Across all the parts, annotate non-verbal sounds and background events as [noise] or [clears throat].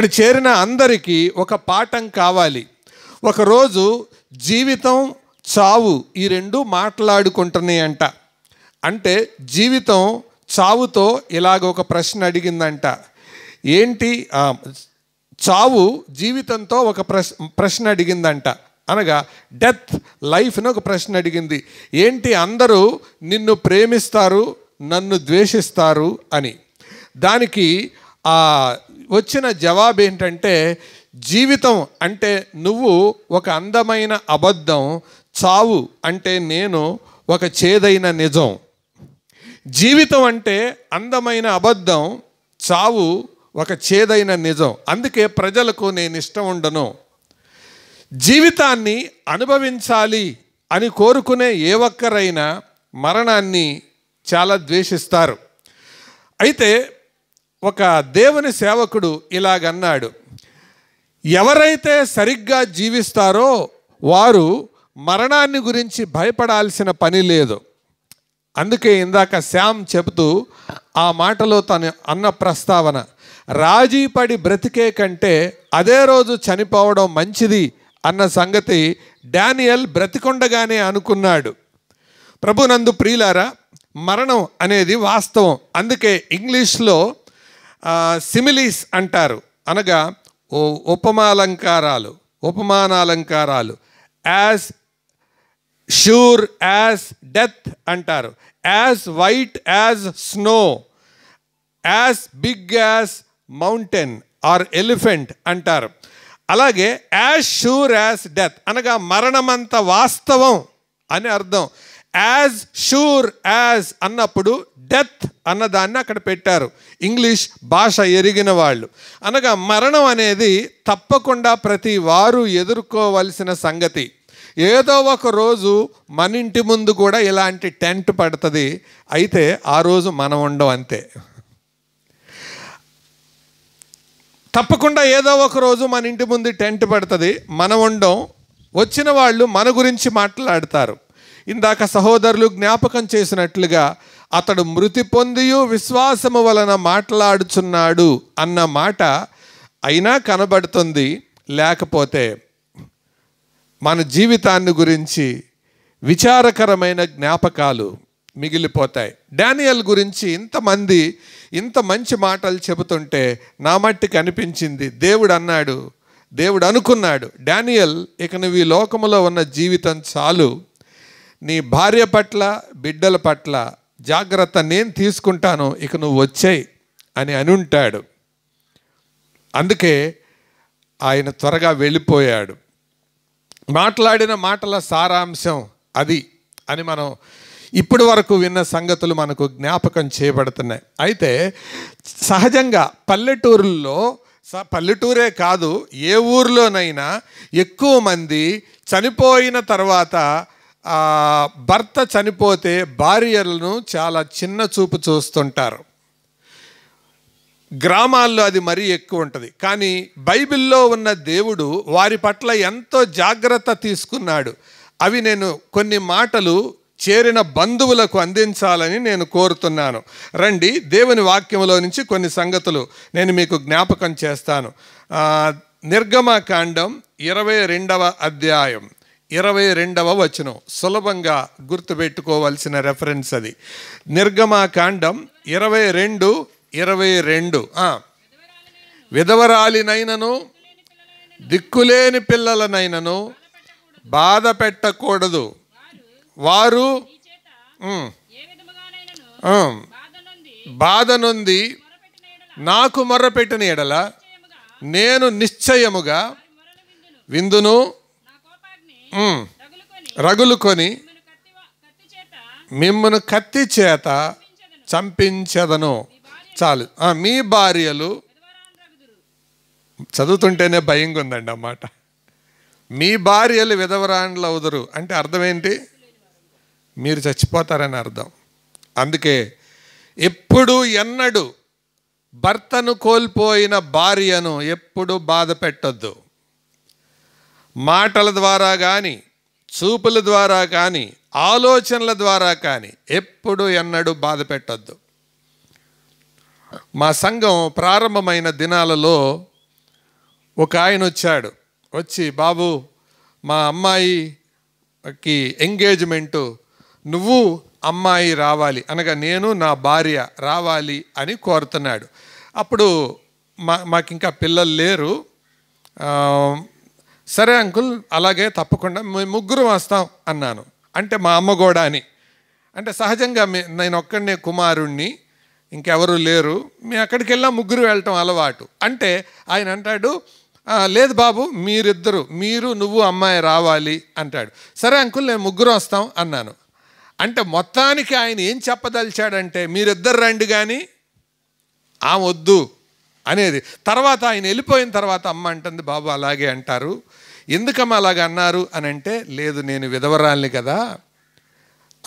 ఇక్కడ చేరిన అందరికీ ఒక పాఠం కావాలి ఒకరోజు జీవితం చావు ఈ రెండు మాట్లాడుకుంటున్నాయి అంట అంటే జీవితం చావుతో ఇలాగ ఒక ప్రశ్న అడిగిందంట ఏంటి చావు జీవితంతో ఒక ప్రశ్న అడిగిందంట అనగా డెత్ లైఫ్ని ఒక ప్రశ్న అడిగింది ఏంటి అందరూ నిన్ను ప్రేమిస్తారు నన్ను ద్వేషిస్తారు అని దానికి వచ్చిన జవాబు ఏంటంటే జీవితం అంటే నువ్వు ఒక అందమైన అబద్ధం చావు అంటే నేను ఒక చేదైన నిజం జీవితం అంటే అందమైన అబద్ధం చావు ఒక చేదైన నిజం అందుకే ప్రజలకు నేను ఇష్టం ఉండను జీవితాన్ని అనుభవించాలి అని కోరుకునే ఏ ఒక్కరైనా మరణాన్ని చాలా ద్వేషిస్తారు అయితే ఒక దేవుని సేవకుడు ఇలాగన్నాడు ఎవరైతే సరిగ్గా జీవిస్తారో వారు మరణాన్ని గురించి భయపడాల్సిన పని లేదు అందుకే ఇందాక శ్యామ్ చెబుతూ ఆ మాటలో తను అన్న ప్రస్తావన రాజీపడి బ్రతికే కంటే అదే రోజు చనిపోవడం మంచిది అన్న సంగతి డానియల్ బ్రతికొండగానే అనుకున్నాడు ప్రభునందు ప్రియులారా మరణం అనేది వాస్తవం అందుకే ఇంగ్లీష్లో సిమిలీస్ అంటారు అనగా ఉపమాలంకారాలు ఉపమానాలంకారాలు యాజ్ షూర్ యాజ్ డెత్ అంటారు as white as snow as big as mountain or elephant అంటారు అలాగే యాజ్ షూర్ యాజ్ డెత్ అనగా మరణమంత వాస్తవం అని అర్థం యాజ్ షూర్ యాజ్ అన్నప్పుడు డెత్ అన్నదాన్ని అక్కడ పెట్టారు ఇంగ్లీష్ భాష ఎరిగిన వాళ్ళు అనగా మరణం అనేది తప్పకుండా ప్రతి వారు ఎదుర్కోవలసిన సంగతి ఏదో ఒక రోజు మన ఇంటి ముందు కూడా ఇలాంటి టెంట్ పడుతుంది అయితే ఆ రోజు మనం ఉండం అంతే తప్పకుండా ఏదో ఒక రోజు మన ఇంటి ముందు టెంట్ పడుతుంది మనం ఉండం వచ్చిన వాళ్ళు మన గురించి మాట్లాడతారు ఇందాక సహోదరులు జ్ఞాపకం చేసినట్లుగా అతడు మృతి పొందియు విశ్వాసము వలన మాట్లాడుచున్నాడు అన్న మాట అయినా కనబడుతుంది లేకపోతే మన జీవితాన్ని గురించి విచారకరమైన జ్ఞాపకాలు మిగిలిపోతాయి డానియల్ గురించి ఇంతమంది ఇంత మంచి మాటలు చెబుతుంటే నా మట్టికి అనిపించింది దేవుడు అన్నాడు దేవుడు అనుకున్నాడు డానియల్ ఇక నువ్వు ఈ లోకంలో ఉన్న జీవితం చాలు నీ భార్య పట్ల బిడ్డల పట్ల జాగ్రత్త నేను తీసుకుంటాను ఇక నువ్వు వచ్చాయి అని అని ఉంటాడు అందుకే ఆయన త్వరగా వెళ్ళిపోయాడు మాట్లాడిన మాటల సారాంశం అది అని మనం ఇప్పటి వరకు విన్న సంగతులు మనకు జ్ఞాపకం చేయబడుతున్నాయి అయితే సహజంగా పల్లెటూరుల్లో స పల్లెటూరే కాదు ఏ ఊర్లోనైనా ఎక్కువ మంది చనిపోయిన తర్వాత భర్త చనిపోతే భార్యలను చాలా చిన్న చూపు చూస్తుంటారు గ్రామాల్లో అది మరీ ఎక్కువ ఉంటుంది కానీ బైబిల్లో ఉన్న దేవుడు వారి పట్ల ఎంతో జాగ్రత్త తీసుకున్నాడు అవి నేను కొన్ని మాటలు చేరిన బంధువులకు అందించాలని నేను కోరుతున్నాను రండి దేవుని వాక్యంలో నుంచి కొన్ని సంగతులు నేను మీకు జ్ఞాపకం చేస్తాను నిర్గమకాండం ఇరవై రెండవ అధ్యాయం ఇరవై రెండవ వచనం సులభంగా గుర్తుపెట్టుకోవాల్సిన రెఫరెన్స్ అది నిర్గమాకాండం ఇరవై రెండు ఇరవై రెండు విధవరాలినైనను దిక్కులేని పిల్లలనైనను బాధ పెట్టకూడదు వారు బాధ నుంది నాకు మొర్రపెట్టిన ఎడల నేను నిశ్చయముగా విందును రగులుకొని మిమ్మను కత్తి చేత చంపించదను చాలు మీ భార్యలు చదువుతుంటేనే భయంగా ఉందండి అన్నమాట మీ భార్యలు విధవరాండ్లు అవుదరు అంటే అర్థం ఏంటి మీరు చచ్చిపోతారని అర్థం అందుకే ఎప్పుడు ఎన్నడు భర్తను కోల్పోయిన భార్యను ఎప్పుడు బాధ పెట్టద్దు మాటల ద్వారా కానీ చూపుల ద్వారా కానీ ఆలోచనల ద్వారా కానీ ఎప్పుడు ఎన్నడూ బాధ పెట్టద్దు మా సంఘం ప్రారంభమైన దినాలలో ఒక ఆయన వచ్చాడు వచ్చి బాబు మా అమ్మాయికి ఎంగేజ్మెంటు నువ్వు అమ్మాయి రావాలి అనగా నేను నా భార్య రావాలి అని కోరుతున్నాడు అప్పుడు మా మాకు ఇంకా పిల్లలు లేరు సరే అంకుల్ అలాగే తప్పకుండా మేము ముగ్గురు వస్తాం అన్నాను అంటే మా అమ్మ కూడా అని అంటే సహజంగా నేను ఒక్కడనే కుమారుణ్ణి ఇంకెవరు లేరు మేము అక్కడికి వెళ్ళినా ముగ్గురు వెళ్ళటం అలవాటు అంటే ఆయన అంటాడు లేదు బాబు మీరిద్దరు మీరు నువ్వు అమ్మాయి రావాలి అంటాడు సరే అంకుల్ నేను ముగ్గురు వస్తాం అన్నాను అంటే మొత్తానికి ఆయన ఏం చెప్పదలిచాడంటే మీరిద్దరు రండి కానీ ఆ వద్దు అనేది తర్వాత ఆయన వెళ్ళిపోయిన తర్వాత అమ్మ అంటుంది బాబు అలాగే అంటారు ఎందుకమ్మా అలాగ అన్నారు అని అంటే లేదు నేను విధవరాల్ని కదా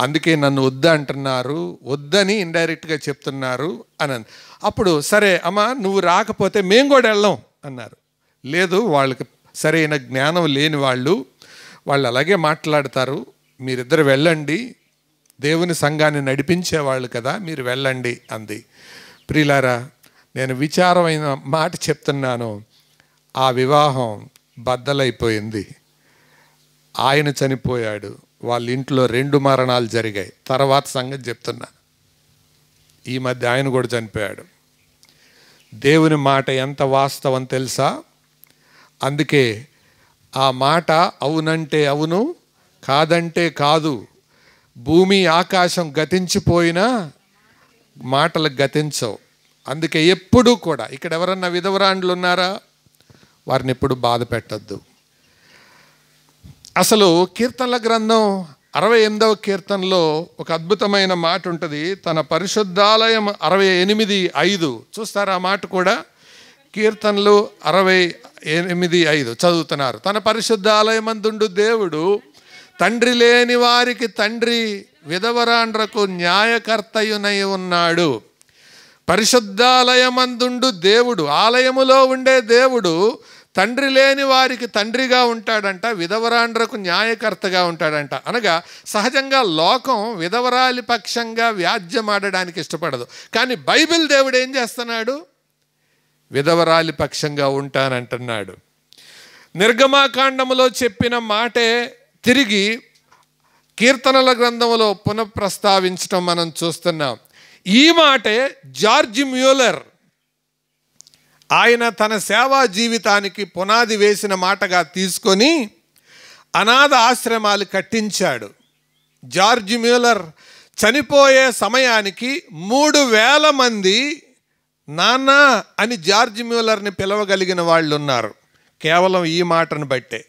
అందుకే నన్ను వద్దు అంటున్నారు వద్దని ఇండైరెక్ట్గా చెప్తున్నారు అని అప్పుడు సరే అమ్మా నువ్వు రాకపోతే మేము కూడా వెళ్ళాం అన్నారు లేదు వాళ్ళకి సరైన జ్ఞానం లేని వాళ్ళు వాళ్ళు అలాగే మాట్లాడతారు మీరిద్దరు వెళ్ళండి దేవుని సంఘాన్ని నడిపించేవాళ్ళు కదా మీరు వెళ్ళండి అంది ప్రియులారా నేను విచారమైన మాట చెప్తున్నాను ఆ వివాహం బద్దలైపోయింది ఆయన చనిపోయాడు వాళ్ళ ఇంట్లో రెండు మరణాలు జరిగాయి తర్వాత సంగతి చెప్తున్నా ఈ మధ్య ఆయన కూడా చనిపోయాడు దేవుని మాట ఎంత వాస్తవం తెలుసా అందుకే ఆ మాట అవునంటే అవును కాదంటే కాదు భూమి ఆకాశం గతించిపోయినా మాటలు గతించవు అందుకే ఎప్పుడూ కూడా ఇక్కడ ఎవరన్నా విధవరాండ్లు ఉన్నారా వారిని ఎప్పుడు బాధ పెట్టద్దు అసలు కీర్తనల గ్రంథం అరవై ఎనిమిదవ కీర్తనలో ఒక అద్భుతమైన మాట ఉంటుంది తన పరిశుద్ధాలయం అరవై ఎనిమిది ఐదు చూస్తారా ఆ మాట కూడా కీర్తనలు అరవై ఎనిమిది ఐదు చదువుతున్నారు తన అందుండు దేవుడు తండ్రి లేని వారికి తండ్రి విధవరాండ్రకు న్యాయకర్తయునై ఉన్నాడు పరిశుద్ధాలయమందుండు దేవుడు ఆలయములో ఉండే దేవుడు తండ్రి లేని వారికి తండ్రిగా ఉంటాడంట విధవరాండ్రకు న్యాయకర్తగా ఉంటాడంట అనగా సహజంగా లోకం విధవరాలి పక్షంగా వ్యాజ్యమాడడానికి ఇష్టపడదు కానీ బైబిల్ దేవుడు ఏం చేస్తున్నాడు విధవరాలి పక్షంగా ఉంటానంటున్నాడు నిర్గమాకాండములో చెప్పిన మాటే తిరిగి కీర్తనల గ్రంథంలో పునఃప్రస్తావించడం మనం చూస్తున్నాం ఈ మాటే జార్జ్ మ్యూలర్ ఆయన తన సేవా జీవితానికి పునాది వేసిన మాటగా తీసుకొని అనాథ ఆశ్రమాలు కట్టించాడు జార్జ్ మ్యూలర్ చనిపోయే సమయానికి మూడు వేల మంది నాన్న అని జార్జ్ మ్యూలర్ని పిలవగలిగిన వాళ్ళు ఉన్నారు కేవలం ఈ మాటను బట్టే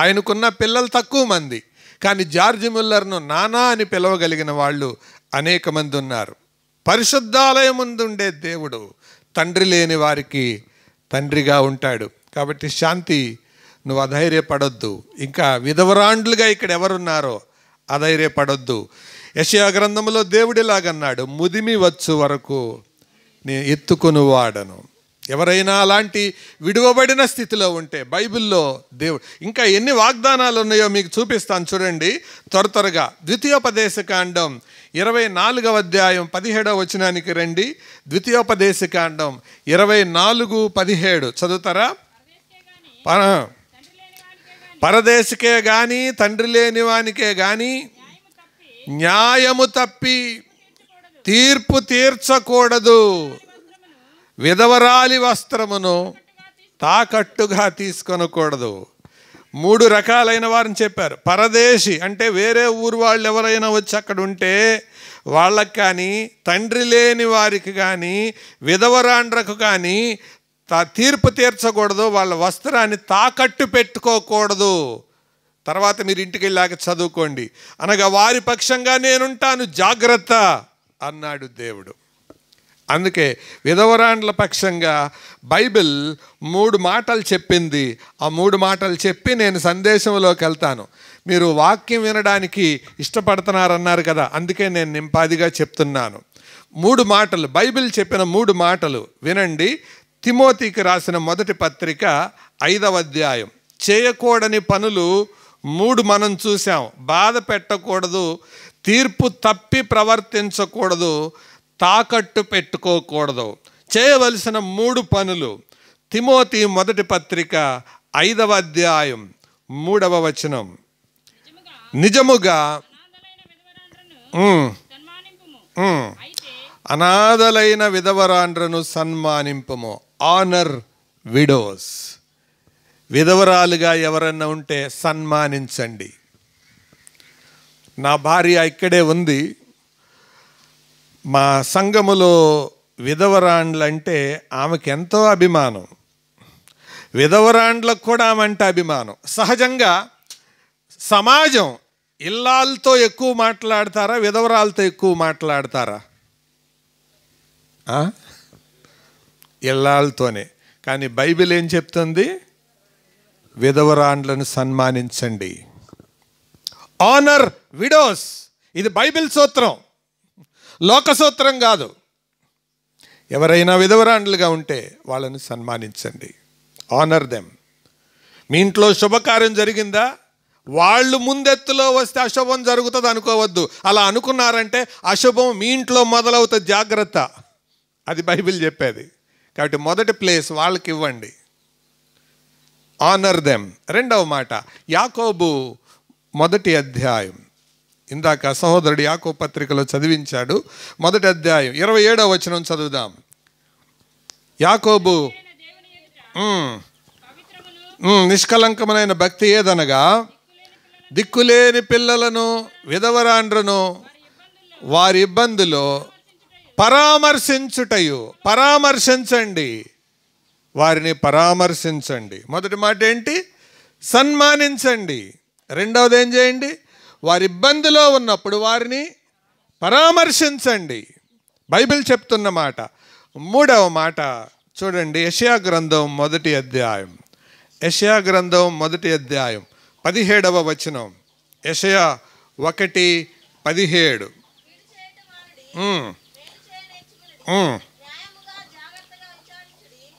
ఆయనకున్న పిల్లలు తక్కువ మంది కానీ జార్జ్ మ్యూలర్ను నానా అని పిలవగలిగిన వాళ్ళు అనేక మంది ఉన్నారు పరిశుద్ధాలయం ముందుండే దేవుడు తండ్రి లేని వారికి తండ్రిగా ఉంటాడు కాబట్టి శాంతి నువ్వు అధైర్యపడొద్దు ఇంకా విధవరాండ్లుగా ఇక్కడ ఎవరున్నారో అధైర్యపడొద్దు యశయా గ్రంథంలో దేవుడిలాగన్నాడు ముదిమి వచ్చు వరకు నేను ఎత్తుకుని వాడను ఎవరైనా అలాంటి విడువబడిన స్థితిలో ఉంటే బైబిల్లో దేవుడు ఇంకా ఎన్ని వాగ్దానాలు ఉన్నాయో మీకు చూపిస్తాను చూడండి త్వర త్వరగా ద్వితీయోపదేశ కాండం ఇరవై నాలుగవ అధ్యాయం పదిహేడవ వచనానికి రండి ద్వితీయోపదేశ కాండం ఇరవై నాలుగు పదిహేడు చదువుతారా పరదేశికే కానీ తండ్రి లేని వానికే కానీ న్యాయము తప్పి తీర్పు తీర్చకూడదు విధవరాలి వస్త్రమును తాకట్టుగా తీసుకొనకూడదు మూడు రకాలైన వారిని చెప్పారు పరదేశి అంటే వేరే ఊరు వాళ్ళు ఎవరైనా వచ్చి అక్కడ ఉంటే వాళ్ళకి కానీ తండ్రి లేని వారికి కానీ విధవరాండ్రకు కానీ తీర్పు తీర్చకూడదు వాళ్ళ వస్త్రాన్ని తాకట్టు పెట్టుకోకూడదు తర్వాత మీరు ఇంటికి వెళ్ళాక చదువుకోండి అనగా వారి పక్షంగా నేనుంటాను జాగ్రత్త అన్నాడు దేవుడు అందుకే విధవరాండ్ల పక్షంగా బైబిల్ మూడు మాటలు చెప్పింది ఆ మూడు మాటలు చెప్పి నేను సందేశంలోకి వెళ్తాను మీరు వాక్యం వినడానికి ఇష్టపడుతున్నారన్నారు కదా అందుకే నేను నింపాదిగా చెప్తున్నాను మూడు మాటలు బైబిల్ చెప్పిన మూడు మాటలు వినండి తిమోతికి రాసిన మొదటి పత్రిక ఐదవ అధ్యాయం చేయకూడని పనులు మూడు మనం చూసాం బాధ పెట్టకూడదు తీర్పు తప్పి ప్రవర్తించకూడదు తాకట్టు పెట్టుకోకూడదు చేయవలసిన మూడు పనులు తిమోతి మొదటి పత్రిక ఐదవ అధ్యాయం మూడవ వచనం నిజముగా అనాథలైన విధవరాండ్రను సన్మానింపము ఆనర్ విడోస్ విధవరాలుగా ఎవరన్నా ఉంటే సన్మానించండి నా భార్య ఇక్కడే ఉంది మా సంఘములో విధవరాండ్లంటే ఆమెకి ఎంతో అభిమానం విధవరాండ్లకు కూడా ఆమె అంటే అభిమానం సహజంగా సమాజం ఇల్లాలతో ఎక్కువ మాట్లాడతారా విధవరాలతో ఎక్కువ మాట్లాడతారా ఇల్లాలతోనే కానీ బైబిల్ ఏం చెప్తుంది విధవరాండ్లను సన్మానించండి ఆనర్ విడోస్ ఇది బైబిల్ సూత్రం లోకసూత్రం కాదు ఎవరైనా విధవరాండ్లుగా ఉంటే వాళ్ళని సన్మానించండి ఆనర్ దెమ్ మీ ఇంట్లో శుభకార్యం జరిగిందా వాళ్ళు ముందెత్తులో వస్తే అశుభం జరుగుతుంది అనుకోవద్దు అలా అనుకున్నారంటే అశుభం మీ ఇంట్లో మొదలవుతుంది జాగ్రత్త అది బైబిల్ చెప్పేది కాబట్టి మొదటి ప్లేస్ వాళ్ళకి ఇవ్వండి ఆనర్ దెమ్ రెండవ మాట యాకోబు మొదటి అధ్యాయం ఇందాక సహోదరుడు యాకో పత్రికలో చదివించాడు మొదటి అధ్యాయం ఇరవై ఏడవ వచనం చదువుదాం యాకోబు నిష్కలంకమైన భక్తి ఏదనగా దిక్కులేని పిల్లలను విధవరాండ్రను వారి ఇబ్బందులో పరామర్శించుటయు పరామర్శించండి వారిని పరామర్శించండి మొదటి మాట ఏంటి సన్మానించండి రెండవది ఏం చేయండి వారి ఇబ్బందిలో ఉన్నప్పుడు వారిని పరామర్శించండి బైబిల్ చెప్తున్న మాట మూడవ మాట చూడండి యషయా గ్రంథం మొదటి అధ్యాయం యషయా గ్రంథం మొదటి అధ్యాయం పదిహేడవ వచనం యషయా ఒకటి పదిహేడు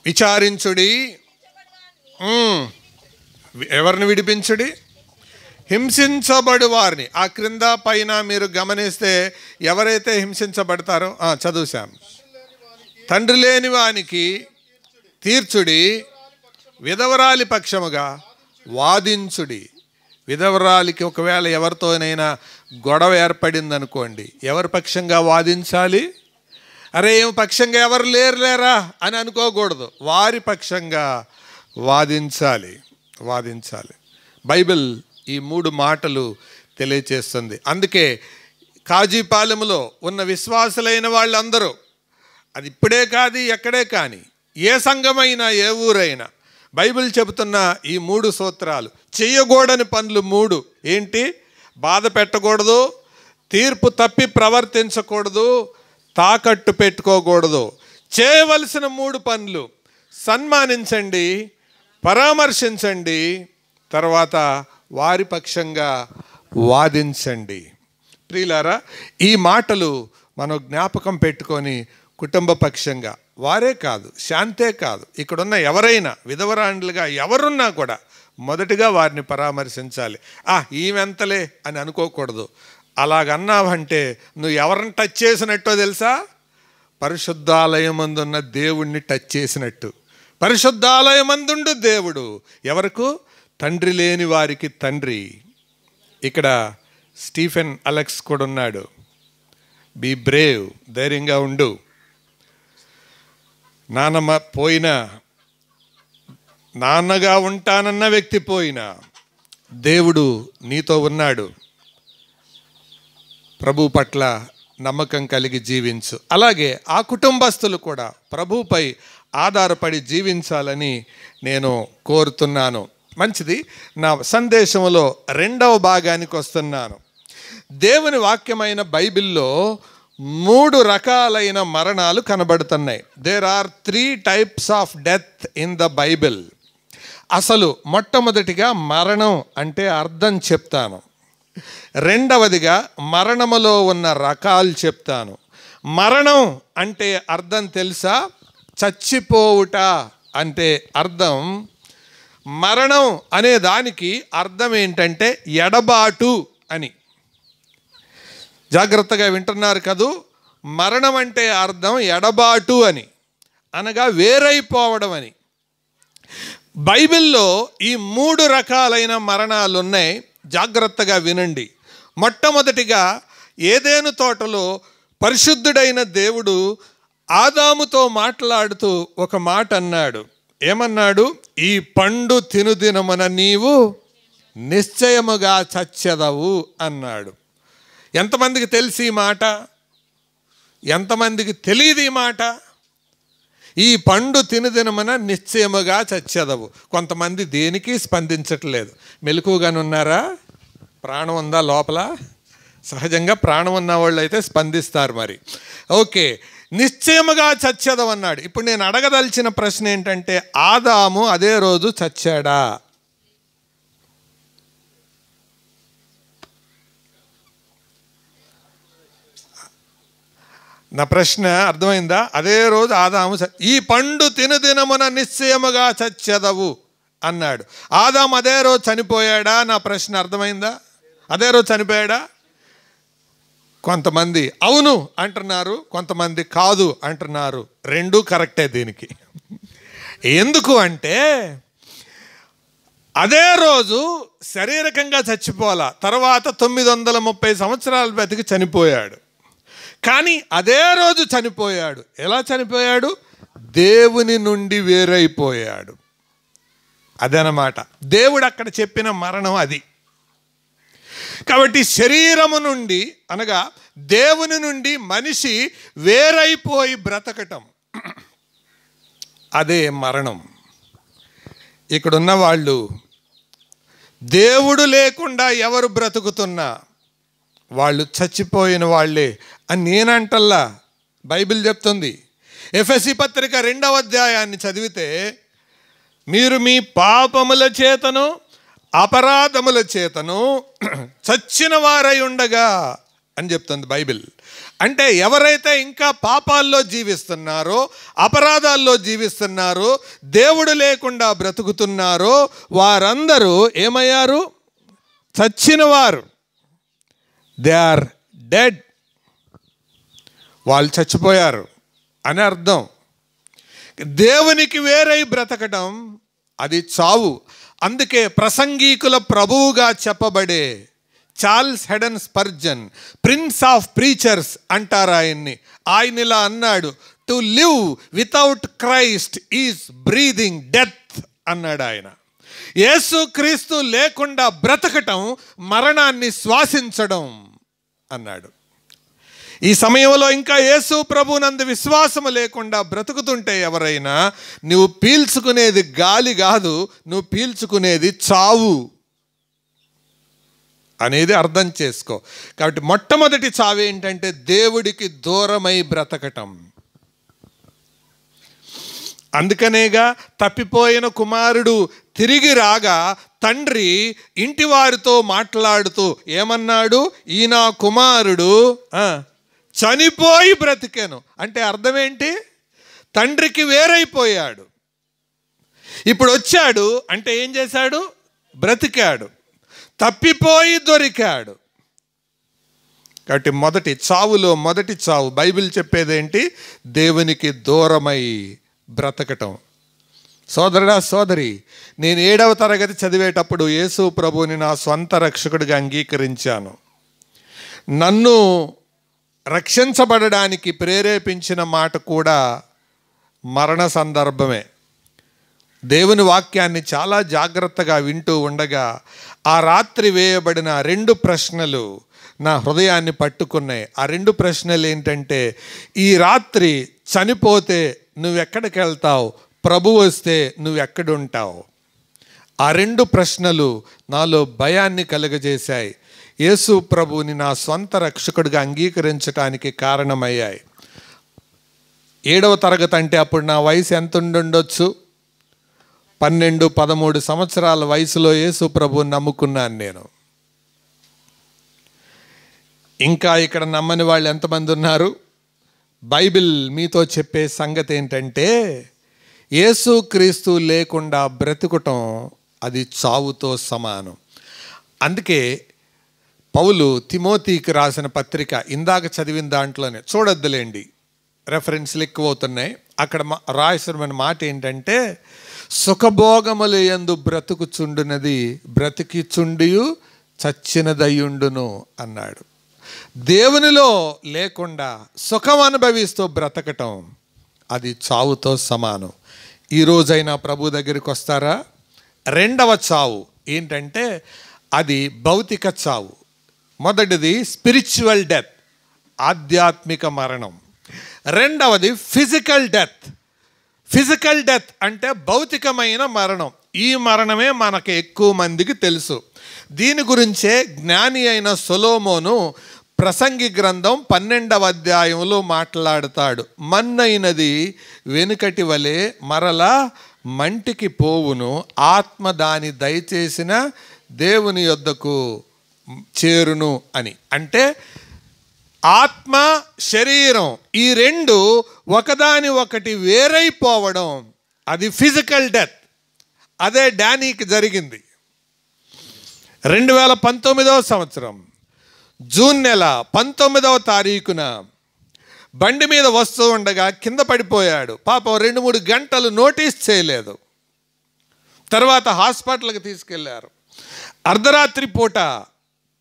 విచారించుడి ఎవరిని విడిపించుడి హింసించబడు వారిని ఆ క్రింద పైన మీరు గమనిస్తే ఎవరైతే హింసించబడతారో చదువుశాం తండ్రి లేని వానికి తీర్చుడి విధవరాలి పక్షముగా వాదించుడి విధవరాలికి ఒకవేళ ఎవరితోనైనా గొడవ ఏర్పడిందనుకోండి ఎవరి పక్షంగా వాదించాలి అరే ఏం పక్షంగా ఎవరు లేరు లేరా అని అనుకోకూడదు వారి పక్షంగా వాదించాలి వాదించాలి బైబిల్ ఈ మూడు మాటలు తెలియచేస్తుంది అందుకే కాజీపాలెములో ఉన్న విశ్వాసులైన వాళ్ళందరూ అది ఇప్పుడే కాదు ఎక్కడే కానీ ఏ సంఘమైనా ఏ ఊరైనా బైబిల్ చెబుతున్న ఈ మూడు సూత్రాలు చేయకూడని పనులు మూడు ఏంటి బాధ పెట్టకూడదు తీర్పు తప్పి ప్రవర్తించకూడదు తాకట్టు పెట్టుకోకూడదు చేయవలసిన మూడు పనులు సన్మానించండి పరామర్శించండి తర్వాత వారి పక్షంగా వాదించండి ప్రియులారా ఈ మాటలు మనం జ్ఞాపకం పెట్టుకొని కుటుంబ పక్షంగా వారే కాదు శాంతే కాదు ఇక్కడున్న ఎవరైనా విధవరాండ్లుగా ఎవరున్నా కూడా మొదటిగా వారిని పరామర్శించాలి ఆ ఈమెంతలే అని అనుకోకూడదు అలాగన్నావంటే నువ్వు ఎవరిని టచ్ చేసినట్టో తెలుసా పరిశుద్ధాలయమందున్న దేవుణ్ణి టచ్ చేసినట్టు పరిశుద్ధాలయమందుండు దేవుడు ఎవరకు తండ్రి లేని వారికి తండ్రి ఇక్కడ స్టీఫెన్ అలెక్స్ కూడా ఉన్నాడు బీ బ్రేవ్ ధైర్యంగా ఉండు నానమ్మ పోయినా నాన్నగా ఉంటానన్న వ్యక్తి పోయినా దేవుడు నీతో ఉన్నాడు ప్రభు పట్ల నమ్మకం కలిగి జీవించు అలాగే ఆ కుటుంబస్తులు కూడా ప్రభుపై ఆధారపడి జీవించాలని నేను కోరుతున్నాను మంచిది నా సందేశంలో రెండవ భాగానికి వస్తున్నాను దేవుని వాక్యమైన బైబిల్లో మూడు రకాలైన మరణాలు కనబడుతున్నాయి there are three types of death in the Bible అసలు మొట్టమొదటిగా మరణం అంటే అర్థం చెప్తాను రెండవదిగా మరణములో ఉన్న రకాలు చెప్తాను మరణం అంటే అర్థం తెలుసా చచ్చిపోవుట అంటే అర్థం మరణం అనే దానికి అర్థం ఏంటంటే ఎడబాటు అని జాగ్రత్తగా వింటున్నారు కదూ మరణం అంటే అర్థం ఎడబాటు అని అనగా వేరైపోవడం అని బైబిల్లో ఈ మూడు రకాలైన మరణాలు ఉన్నాయి జాగ్రత్తగా వినండి మొట్టమొదటిగా ఏదేను తోటలో పరిశుద్ధుడైన దేవుడు ఆదాముతో మాట్లాడుతూ ఒక మాట అన్నాడు ఏమన్నాడు ఈ పండు తినుదినమున నీవు నిశ్చయముగా చచ్చెదవు అన్నాడు ఎంతమందికి తెలిసి ఈ మాట ఎంతమందికి తెలియదు ఈ మాట ఈ పండు తినుదినమున నిశ్చయముగా చచ్చెదవు కొంతమంది దేనికి స్పందించట్లేదు ఉన్నారా ప్రాణం ఉందా లోపల సహజంగా ప్రాణం ఉన్న వాళ్ళు అయితే స్పందిస్తారు మరి ఓకే నిశ్చయముగా చచ్చేదమన్నాడు ఇప్పుడు నేను అడగదలిచిన ప్రశ్న ఏంటంటే ఆదాము అదే రోజు చచ్చాడా నా ప్రశ్న అర్థమైందా అదే రోజు ఆదాము ఈ పండు తినుదినమున నిశ్చయముగా చచ్చదవు అన్నాడు ఆదాము అదే రోజు చనిపోయాడా నా ప్రశ్న అర్థమైందా అదే రోజు చనిపోయాడా కొంతమంది అవును అంటున్నారు కొంతమంది కాదు అంటున్నారు రెండూ కరెక్టే దీనికి ఎందుకు అంటే అదే రోజు శారీరకంగా చచ్చిపోలా తర్వాత తొమ్మిది వందల ముప్పై సంవత్సరాల బ్రతికి చనిపోయాడు కానీ అదే రోజు చనిపోయాడు ఎలా చనిపోయాడు దేవుని నుండి వేరైపోయాడు అదనమాట దేవుడు అక్కడ చెప్పిన మరణం అది కాబట్టి శరీరము నుండి అనగా దేవుని నుండి మనిషి వేరైపోయి బ్రతకటం అదే మరణం ఇక్కడున్న వాళ్ళు దేవుడు లేకుండా ఎవరు బ్రతుకుతున్నా వాళ్ళు చచ్చిపోయిన వాళ్ళే అని నేనంటల్లా బైబిల్ చెప్తుంది ఎఫ్ఎస్సి పత్రిక రెండవ అధ్యాయాన్ని చదివితే మీరు మీ పాపముల చేతను అపరాధముల చేతను చచ్చిన వారై ఉండగా అని చెప్తుంది బైబిల్ అంటే ఎవరైతే ఇంకా పాపాల్లో జీవిస్తున్నారో అపరాధాల్లో జీవిస్తున్నారో దేవుడు లేకుండా బ్రతుకుతున్నారో వారందరూ ఏమయ్యారు చచ్చినవారు దే ఆర్ డెడ్ వాళ్ళు చచ్చిపోయారు అని అర్థం దేవునికి వేరై బ్రతకడం అది చావు అందుకే ప్రసంగీకుల ప్రభువుగా చెప్పబడే Charles Haddon Spurgeon prince of preachers అంటారు ఆయన్ని ఆయన ఇలా అన్నాడు to live without Christ is breathing death అన్నాడు ఆయన యేసు క్రీస్తు లేకుండా బ్రతకటం మరణాన్ని శ్వాసించడం అన్నాడు ఈ సమయంలో ఇంకా యేసు ప్రభునందు విశ్వాసము లేకుండా బ్రతుకుతుంటే ఎవరైనా నువ్వు పీల్చుకునేది గాలి కాదు నువ్వు పీల్చుకునేది చావు అనేది అర్థం చేసుకో కాబట్టి మొట్టమొదటి చావు ఏంటంటే దేవుడికి దూరమై బ్రతకటం అందుకనేగా తప్పిపోయిన కుమారుడు తిరిగి రాగా తండ్రి ఇంటివారితో మాట్లాడుతూ ఏమన్నాడు ఈయన కుమారుడు చనిపోయి బ్రతికాను అంటే అర్థమేంటి తండ్రికి వేరైపోయాడు ఇప్పుడు వచ్చాడు అంటే ఏం చేశాడు బ్రతికాడు తప్పిపోయి దొరికాడు కాబట్టి మొదటి చావులో మొదటి చావు బైబిల్ చెప్పేదేంటి దేవునికి దూరమై బ్రతకటం సోదరుడా సోదరి నేను ఏడవ తరగతి చదివేటప్పుడు యేసు ప్రభుని నా స్వంత రక్షకుడిగా అంగీకరించాను నన్ను రక్షించబడడానికి ప్రేరేపించిన మాట కూడా మరణ సందర్భమే దేవుని వాక్యాన్ని చాలా జాగ్రత్తగా వింటూ ఉండగా ఆ రాత్రి వేయబడిన రెండు ప్రశ్నలు నా హృదయాన్ని పట్టుకున్నాయి ఆ రెండు ప్రశ్నలు ఏంటంటే ఈ రాత్రి చనిపోతే నువ్వెక్కడికి వెళ్తావు ప్రభు వస్తే నువ్వెక్కడుంటావు ఆ రెండు ప్రశ్నలు నాలో భయాన్ని కలుగజేశాయి యేసు ప్రభువుని నా సొంత రక్షకుడిగా అంగీకరించడానికి కారణమయ్యాయి ఏడవ తరగతి అంటే అప్పుడు నా వయసు ఎంత ఉండుండొచ్చు పన్నెండు పదమూడు సంవత్సరాల వయసులో యేసు ప్రభువుని నమ్ముకున్నాను నేను ఇంకా ఇక్కడ నమ్మని వాళ్ళు ఎంతమంది ఉన్నారు బైబిల్ మీతో చెప్పే సంగతి ఏంటంటే యేసు క్రీస్తు లేకుండా బ్రతుకుటం అది చావుతో సమానం అందుకే పౌలు తిమోతికి రాసిన పత్రిక ఇందాక చదివిన దాంట్లోనే చూడొద్దులేండి రెఫరెన్స్లు ఎక్కువ అవుతున్నాయి అక్కడ రాయసరమైన మాట ఏంటంటే సుఖభోగములు ఎందు బ్రతికి చుండియు చచ్చినదయ్యుండును అన్నాడు దేవునిలో లేకుండా సుఖం అనుభవిస్తూ బ్రతకటం అది చావుతో సమానం ఈరోజైనా ప్రభు దగ్గరికి వస్తారా రెండవ చావు ఏంటంటే అది భౌతిక చావు మొదటిది స్పిరిచువల్ డెత్ ఆధ్యాత్మిక మరణం రెండవది ఫిజికల్ డెత్ ఫిజికల్ డెత్ అంటే భౌతికమైన మరణం ఈ మరణమే మనకు ఎక్కువ మందికి తెలుసు దీని గురించే జ్ఞాని అయిన సొలోమోను ప్రసంగి గ్రంథం పన్నెండవ అధ్యాయంలో మాట్లాడతాడు మన్నైనది వెనుకటి వలె మరల మంటికి పోవును ఆత్మ దాని దయచేసిన దేవుని యొద్దకు చేరును అని అంటే ఆత్మ శరీరం ఈ రెండు ఒకదాని ఒకటి వేరైపోవడం అది ఫిజికల్ డెత్ అదే డానీకి జరిగింది రెండు వేల పంతొమ్మిదవ సంవత్సరం జూన్ నెల పంతొమ్మిదవ తారీఖున బండి మీద వస్తూ ఉండగా కింద పడిపోయాడు పాపం రెండు మూడు గంటలు నోటీస్ చేయలేదు తర్వాత హాస్పిటల్కి తీసుకెళ్లారు అర్ధరాత్రి పూట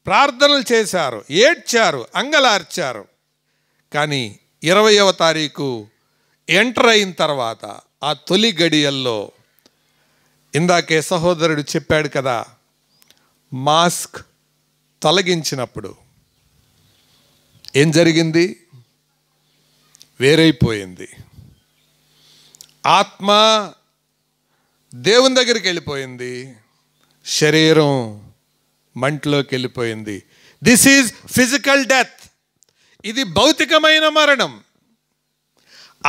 ప్రార్థనలు చేశారు ఏడ్చారు అంగలార్చారు కానీ ఇరవయవ తారీఖు ఎంటర్ అయిన తర్వాత ఆ తొలి గడియల్లో ఇందాకే సహోదరుడు చెప్పాడు కదా మాస్క్ తొలగించినప్పుడు ఏం జరిగింది వేరైపోయింది ఆత్మ దేవుని దగ్గరికి వెళ్ళిపోయింది శరీరం మంటలోకి వెళ్ళిపోయింది దిస్ ఈజ్ ఫిజికల్ డెత్ ఇది భౌతికమైన మరణం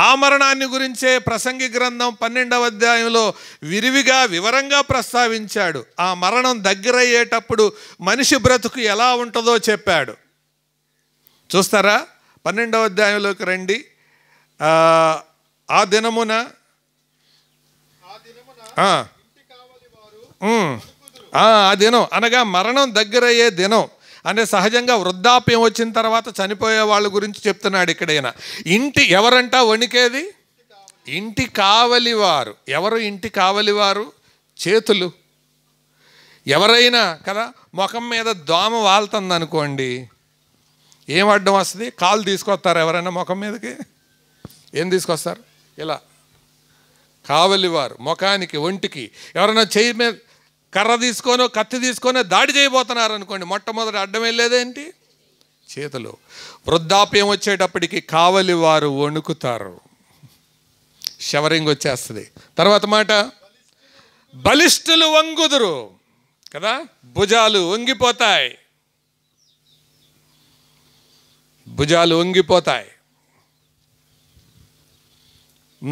ఆ మరణాన్ని గురించే ప్రసంగి గ్రంథం పన్నెండవ అధ్యాయంలో విరివిగా వివరంగా ప్రస్తావించాడు ఆ మరణం దగ్గరయ్యేటప్పుడు మనిషి బ్రతుకు ఎలా ఉంటుందో చెప్పాడు చూస్తారా పన్నెండవ అధ్యాయంలోకి రండి ఆ దినమున ఆ దినం అనగా మరణం దగ్గరయ్యే దినం అనే సహజంగా వృద్ధాప్యం వచ్చిన తర్వాత చనిపోయే వాళ్ళ గురించి చెప్తున్నాడు ఇక్కడైనా ఇంటి ఎవరంట వణికేది ఇంటి కావలివారు ఎవరు ఇంటి కావలివారు చేతులు ఎవరైనా కదా ముఖం మీద దోమ వాళ్తుంది అనుకోండి ఏం అడ్డం వస్తుంది కాలు తీసుకొస్తారు ఎవరైనా ముఖం మీదకి ఏం తీసుకొస్తారు ఇలా కావలివారు ముఖానికి ఒంటికి ఎవరైనా చేయి మీద కర్ర తీసుకొని కత్తి తీసుకొని దాడి చేయబోతున్నారు అనుకోండి మొట్టమొదటి అడ్డం వెళ్ళేదేంటి చేతులు వృద్ధాప్యం వచ్చేటప్పటికి కావలి వారు వణుకుతారు షవరింగ్ వచ్చేస్తుంది తర్వాత మాట బలిష్ఠులు వంగుదురు కదా భుజాలు వంగిపోతాయి భుజాలు వంగిపోతాయి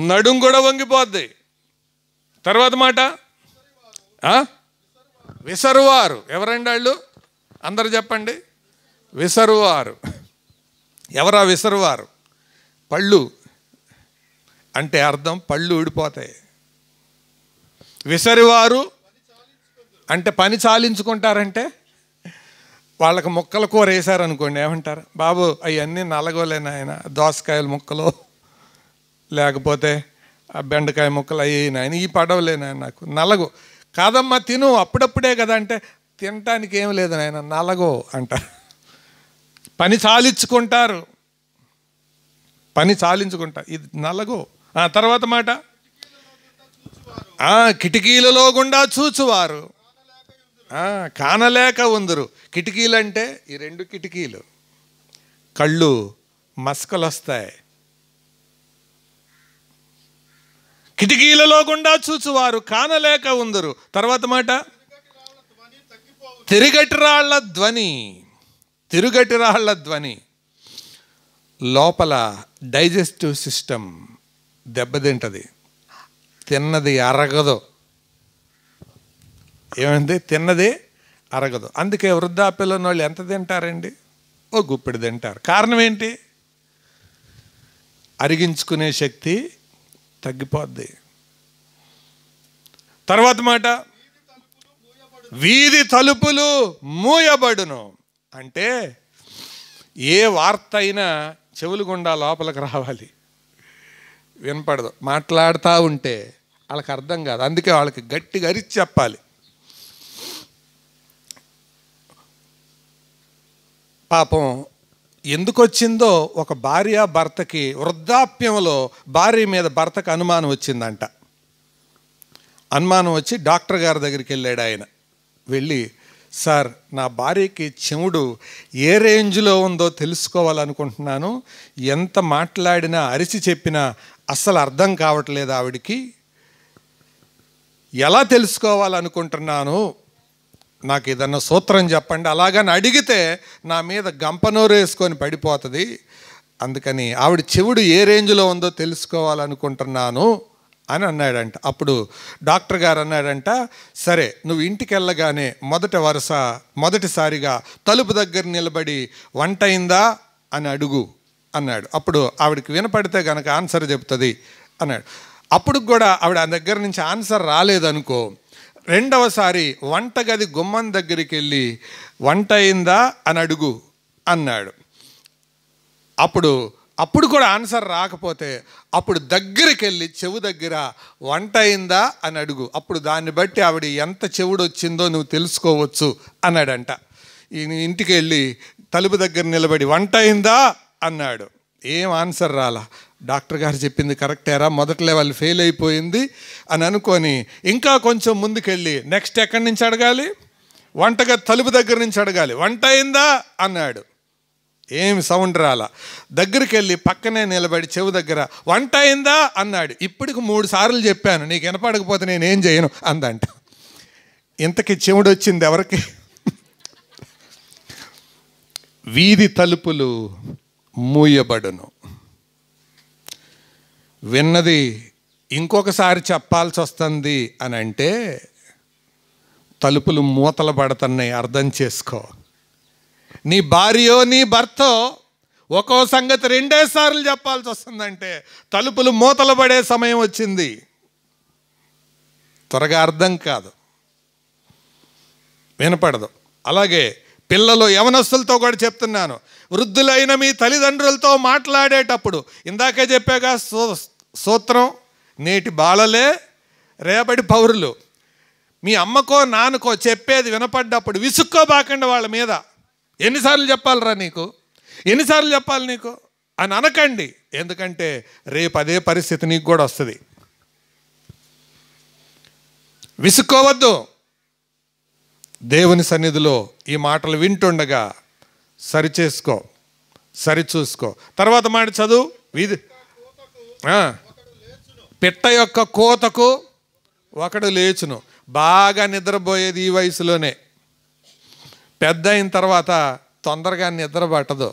నడుం కూడా వంగిపోద్ది తర్వాత మాట విసరువారు ఎవరండి వాళ్ళు అందరు చెప్పండి విసరువారు ఎవరా విసరువారు పళ్ళు అంటే అర్థం పళ్ళు ఊడిపోతాయి విసరివారు అంటే పని చాలించుకుంటారంటే వాళ్ళకి ముక్కల కూర వేసారనుకోండి ఏమంటారు బాబు అవన్నీ నలగోలేనా ఆయన దోసకాయల ముక్కలు లేకపోతే ఆ బెండకాయ ముక్కలు అయ్యి నాయన ఈ పడవలేనాయన నాకు నలగు కాదమ్మా తిను అప్పుడప్పుడే కదా అంటే తినటానికి ఏం లేదు నాయన నలగో అంట పని చాలించుకుంటారు పని చాలించుకుంటా ఇది నలగో ఆ తర్వాత మాట కిటికీలలో గుండా చూచువారు కానలేక ఉందరు కిటికీలు అంటే ఈ రెండు కిటికీలు కళ్ళు మస్కలు వస్తాయి కిటికీలలో గుండా చూచువారు కానలేక ఉందరు తర్వాత మాట తిరుగటిరాళ్ల ధ్వని తిరుగటిరాళ్ల ధ్వని లోపల డైజెస్టివ్ సిస్టమ్ దెబ్బతింటది తిన్నది అరగదు ఏమైంది తిన్నది అరగదు అందుకే వృద్ధాప్యలో వాళ్ళు ఎంత తింటారండి ఓ గుప్పిడి తింటారు కారణం ఏంటి అరిగించుకునే శక్తి తగ్గిపోద్ది తర్వాత మాట వీధి తలుపులు మూయబడును అంటే ఏ వార్త అయినా చెవులు గుండా లోపలికి రావాలి వినపడదు మాట్లాడుతూ ఉంటే వాళ్ళకి అర్థం కాదు అందుకే వాళ్ళకి గట్టిగా అరిచి చెప్పాలి పాపం ఎందుకు వచ్చిందో ఒక భార్య భర్తకి వృద్ధాప్యంలో భార్య మీద భర్తకు అనుమానం వచ్చిందంట అనుమానం వచ్చి డాక్టర్ గారి దగ్గరికి వెళ్ళాడు ఆయన వెళ్ళి సార్ నా భార్యకి చెవుడు ఏ రేంజ్లో ఉందో తెలుసుకోవాలనుకుంటున్నాను ఎంత మాట్లాడినా అరిచి చెప్పినా అస్సలు అర్థం కావట్లేదు ఆవిడికి ఎలా తెలుసుకోవాలనుకుంటున్నాను నాకు ఏదన్నా సూత్రం చెప్పండి అలాగని అడిగితే నా మీద గంపనోరు వేసుకొని పడిపోతుంది అందుకని ఆవిడ చెవుడు ఏ రేంజ్లో ఉందో తెలుసుకోవాలనుకుంటున్నాను అని అన్నాడంట అప్పుడు డాక్టర్ గారు అన్నాడంట సరే నువ్వు ఇంటికి వెళ్ళగానే మొదటి వరుస మొదటిసారిగా తలుపు దగ్గర నిలబడి వంట అయిందా అని అడుగు అన్నాడు అప్పుడు ఆవిడకి వినపడితే గనక ఆన్సర్ చెప్తుంది అన్నాడు అప్పుడు కూడా ఆవిడ ఆ దగ్గర నుంచి ఆన్సర్ రాలేదనుకో రెండవసారి వంటగది గుమ్మం దగ్గరికి వెళ్ళి వంట అయిందా అని అడుగు అన్నాడు అప్పుడు అప్పుడు కూడా ఆన్సర్ రాకపోతే అప్పుడు దగ్గరికి వెళ్ళి చెవు దగ్గర వంట అయిందా అని అడుగు అప్పుడు దాన్ని బట్టి ఆవిడ ఎంత చెవుడు వచ్చిందో నువ్వు తెలుసుకోవచ్చు అన్నాడంట ఈయన ఇంటికి వెళ్ళి తలుపు దగ్గర నిలబడి వంట అయిందా అన్నాడు ఏం ఆన్సర్ రాలా డాక్టర్ గారు చెప్పింది కరెక్టేరా మొదటి లెవెల్ ఫెయిల్ అయిపోయింది అని అనుకొని ఇంకా కొంచెం ముందుకెళ్ళి నెక్స్ట్ ఎక్కడి నుంచి అడగాలి వంటగా తలుపు దగ్గర నుంచి అడగాలి వంట అయిందా అన్నాడు ఏం సౌండ్ రాల దగ్గరికి వెళ్ళి పక్కనే నిలబడి చెవు దగ్గర వంట అయిందా అన్నాడు ఇప్పటికి మూడు సార్లు చెప్పాను నీకు వినపడకపోతే నేనేం చేయను అందంట ఇంతకీ చెవుడు వచ్చింది ఎవరికి వీధి తలుపులు మూయబడును విన్నది ఇంకొకసారి చెప్పాల్సి వస్తుంది అని అంటే తలుపులు మూతలు పడుతున్నాయి అర్థం చేసుకో నీ భార్యో నీ భర్త ఒక్కో సంగతి రెండేసార్లు చెప్పాల్సి వస్తుందంటే తలుపులు మూతలు పడే సమయం వచ్చింది త్వరగా అర్థం కాదు వినపడదు అలాగే పిల్లలు యవనస్తులతో కూడా చెప్తున్నాను వృద్ధులైన మీ తల్లిదండ్రులతో మాట్లాడేటప్పుడు ఇందాకే చెప్పాక సూత్రం నేటి బాలలే రేపటి పౌరులు మీ అమ్మకో నాన్నకో చెప్పేది వినపడ్డప్పుడు విసుక్కోబాకండి వాళ్ళ మీద ఎన్నిసార్లు చెప్పాలరా నీకు ఎన్నిసార్లు చెప్పాలి నీకు అని అనకండి ఎందుకంటే రేపు అదే పరిస్థితి నీకు కూడా వస్తుంది విసుక్కోవద్దు దేవుని సన్నిధిలో ఈ మాటలు వింటుండగా సరిచేసుకో సరిచూసుకో తర్వాత మాట చదువు వీధి పిట్ట యొక్క కోతకు ఒకడు లేచును బాగా నిద్రపోయేది ఈ వయసులోనే పెద్ద అయిన తర్వాత తొందరగా నిద్ర పట్టదు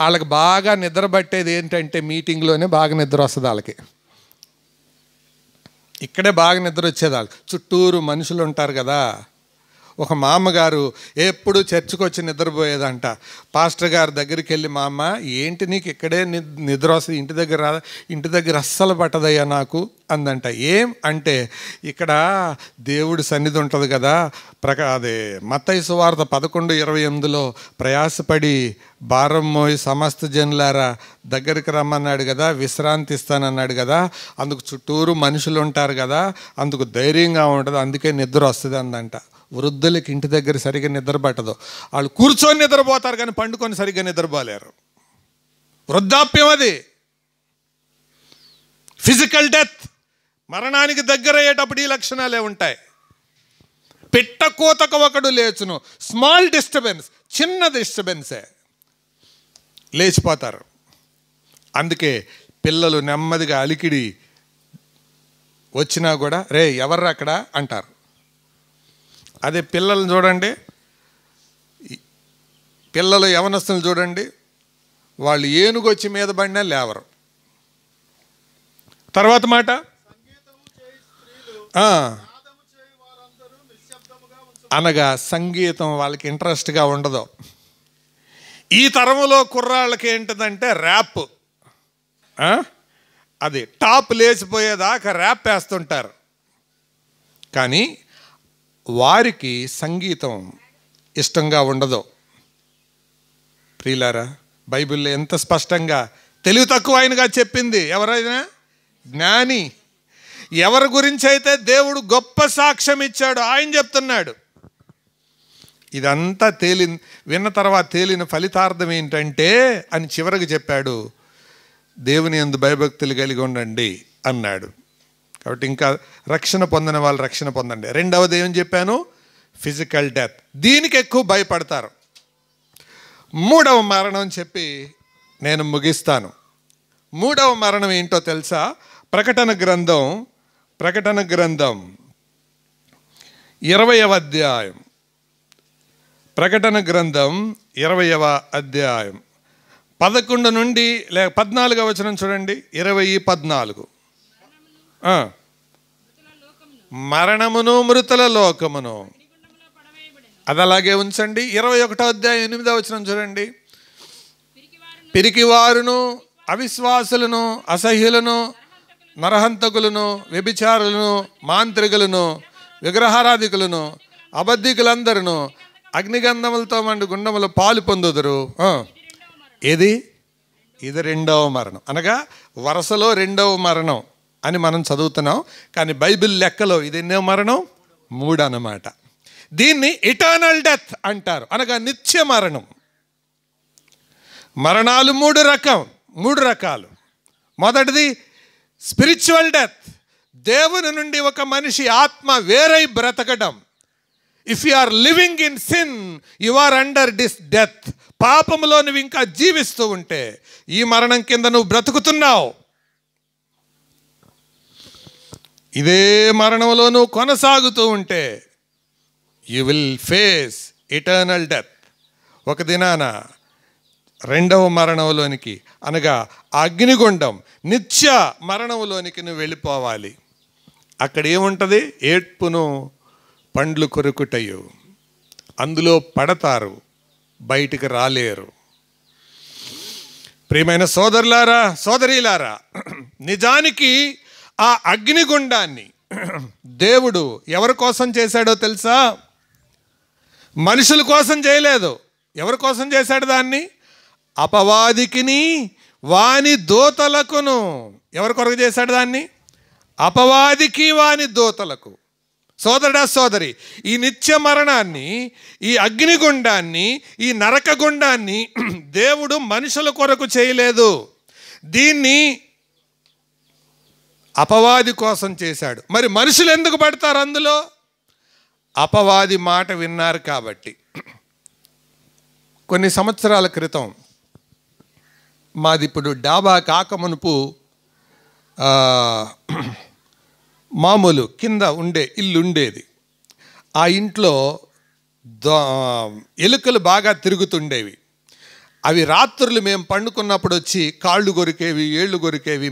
వాళ్ళకి బాగా నిద్ర పట్టేది ఏంటంటే మీటింగ్లోనే బాగా నిద్ర వస్తుంది వాళ్ళకి ఇక్కడే బాగా నిద్ర వచ్చేది వాళ్ళకి చుట్టూరు మనుషులు ఉంటారు కదా ఒక మామగారు ఎప్పుడు చర్చకు వచ్చి నిద్రపోయేదంట పాస్టర్ గారి దగ్గరికి వెళ్ళి మా అమ్మ ఏంటి నీకు ఇక్కడే నిద్ర వస్తుంది ఇంటి దగ్గర ఇంటి దగ్గర అస్సలు పట్టదయ్యా నాకు అందంట ఏం అంటే ఇక్కడ దేవుడి సన్నిధి ఉంటుంది కదా ప్రకా అదే మత్తయ్య సువార్త పదకొండు ఇరవై ఎనిమిదిలో ప్రయాసపడి భారం మోయి సమస్త జనులారా దగ్గరికి రమ్మన్నాడు కదా విశ్రాంతి ఇస్తానన్నాడు కదా అందుకు చుట్టూరు మనుషులు ఉంటారు కదా అందుకు ధైర్యంగా ఉంటుంది అందుకే నిద్ర వస్తుంది అందంట వృద్ధులకి ఇంటి దగ్గర సరిగా నిద్రపట్టదు వాళ్ళు కూర్చొని నిద్రపోతారు కానీ పండుకొని సరిగ్గా నిద్రపోలేరు వృద్ధాప్యం అది ఫిజికల్ డెత్ మరణానికి దగ్గర అయ్యేటప్పుడు ఈ లక్షణాలే ఉంటాయి పెట్టకూతకు ఒకడు లేచును స్మాల్ డిస్టర్బెన్స్ చిన్న డిస్టర్బెన్సే లేచిపోతారు అందుకే పిల్లలు నెమ్మదిగా అలికిడి వచ్చినా కూడా రే ఎవర్రా అక్కడ అంటారు అదే పిల్లల్ని చూడండి పిల్లలు యవనస్తులు చూడండి వాళ్ళు ఏనుగొచ్చి మీద పడినా లేవరు తర్వాత మాట అనగా సంగీతం వాళ్ళకి ఇంట్రెస్ట్గా ఉండదు ఈ తరంలో కుర్రాళ్ళకి ఏంటిదంటే ర్యాప్ అది టాప్ లేచిపోయేదాకా ర్యాప్ వేస్తుంటారు కానీ వారికి సంగీతం ఇష్టంగా ఉండదు ప్రియులారా బైబిల్లో ఎంత స్పష్టంగా తెలివి తక్కువ ఆయనగా చెప్పింది ఎవరైనా జ్ఞాని ఎవరి గురించి అయితే దేవుడు గొప్ప సాక్ష్యం ఇచ్చాడు ఆయన చెప్తున్నాడు ఇదంతా తేలి విన్న తర్వాత తేలిన ఫలితార్థం ఏంటంటే అని చివరికి చెప్పాడు దేవుని ఎందు భయభక్తులు కలిగి ఉండండి అన్నాడు కాబట్టి ఇంకా రక్షణ పొందిన వాళ్ళు రక్షణ పొందండి రెండవది ఏం చెప్పాను ఫిజికల్ డెత్ దీనికి ఎక్కువ భయపడతారు మూడవ మరణం చెప్పి నేను ముగిస్తాను మూడవ మరణం ఏంటో తెలుసా ప్రకటన గ్రంథం ప్రకటన గ్రంథం ఇరవయవ అధ్యాయం ప్రకటన గ్రంథం ఇరవయవ అధ్యాయం పదకొండు నుండి లేక పద్నాలుగవ వచనం చూడండి ఇరవై పద్నాలుగు మరణమును మృతుల లోకమును అది అలాగే ఉంచండి ఇరవై ఒకటో అధ్యాయం ఎనిమిదో వచ్చిన చూడండి పిరికివారును అవిశ్వాసులను అసహ్యులను నరహంతకులను వ్యభిచారులను మాంత్రికులను విగ్రహారాధికులను అబద్ధికులందరూ అగ్నిగంధములతో మండి గుండములు పాలు పొందుదురు ఏది ఇది రెండవ మరణం అనగా వరుసలో రెండవ మరణం అని మనం చదువుతున్నాం కానీ బైబిల్ లెక్కలో ఇది ఎన్నో మరణం మూడు అన్నమాట దీన్ని ఇటర్నల్ డెత్ అంటారు అనగా నిత్య మరణం మరణాలు మూడు రకం మూడు రకాలు మొదటిది స్పిరిచువల్ డెత్ దేవుని నుండి ఒక మనిషి ఆత్మ వేరై బ్రతకడం if you are living in sin you are under this death పాపంలో నువ్వు ఇంకా జీవిస్తూ ఉంటే ఈ మరణం కింద నువ్వు బ్రతుకుతున్నావు ఇదే మరణంలోనూ కొనసాగుతూ ఉంటే you will face eternal death ఒక దినాన రెండవ మరణంలోనికి అనగా అగ్నిగుండం నిత్య మరణంలోనికి నువ్వు వెళ్ళిపోవాలి అక్కడ ఏముంటుంది ఏడ్పును పండ్లు కొరుకుటయు అందులో పడతారు బయటికి రాలేరు ప్రియమైన సోదరులారా సోదరీలారా నిజానికి ఆ అగ్నిగుండాన్ని దేవుడు ఎవరి కోసం చేశాడో తెలుసా మనుషుల కోసం చేయలేదు ఎవరి కోసం చేశాడు దాన్ని అపవాదికిని వాని దోతలకును ఎవరి కొరకు చేశాడు దాన్ని అపవాదికి వాని దోతలకు సోదరుడా సోదరి ఈ నిత్య మరణాన్ని ఈ అగ్నిగుండాన్ని ఈ నరకగుండాన్ని [clears throat] దేవుడు మనుషుల కొరకు చేయలేదు దీన్ని అపవాది కోసం చేశాడు మరి మనుషులు ఎందుకు పడతారు అందులో అపవాది మాట విన్నారు కాబట్టి కొన్ని సంవత్సరాల క్రితం మాది ఇప్పుడు డాబా కాకమునుపు మామూలు కింద ఉండే ఇల్లు ఉండేది ఆ ఇంట్లో దో ఎలుకలు బాగా తిరుగుతుండేవి అవి రాత్రులు మేము పండుకున్నప్పుడు వచ్చి కాళ్ళు కొరికేవి ఏళ్ళు కొరికేవి